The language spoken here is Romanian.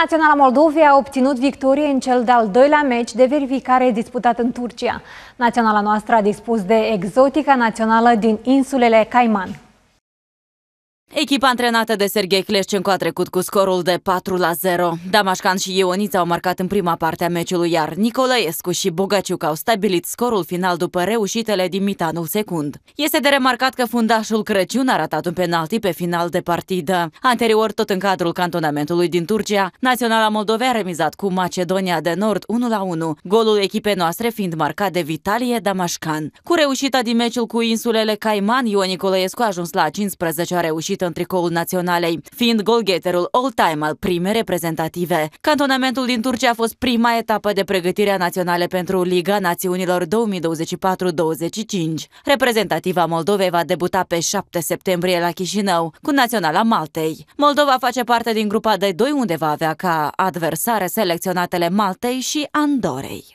Naționala Moldovei a obținut victorie în cel de-al doilea meci de verificare disputat în Turcia. Naționala noastră a dispus de exotica națională din insulele Caiman. Echipa antrenată de Serghei Kleschenko a trecut cu scorul de 4 la 0. Damașcan și Ionița au marcat în prima parte a meciului, iar Nicolaescu și Bogaciuc au stabilit scorul final după reușitele din mitanul secund. Este de remarcat că fundașul Crăciun a ratat un penalti pe final de partidă. Anterior, tot în cadrul cantonamentului din Turcia, Naționala Moldovei a remizat cu Macedonia de Nord 1 la 1, golul echipei noastre fiind marcat de Vitalie Damașcan. Cu reușita din meciul cu insulele Caiman, Ion Nicolaescu a ajuns la 15 a reușită în tricoul naționalei, fiind golgheterul all-time al primei reprezentative. Cantonamentul din Turcia a fost prima etapă de a naționale pentru Liga Națiunilor 2024-2025. Reprezentativa Moldovei va debuta pe 7 septembrie la Chișinău, cu Naționala Maltei. Moldova face parte din grupa de 2 unde va avea ca adversare selecționatele Maltei și Andorei.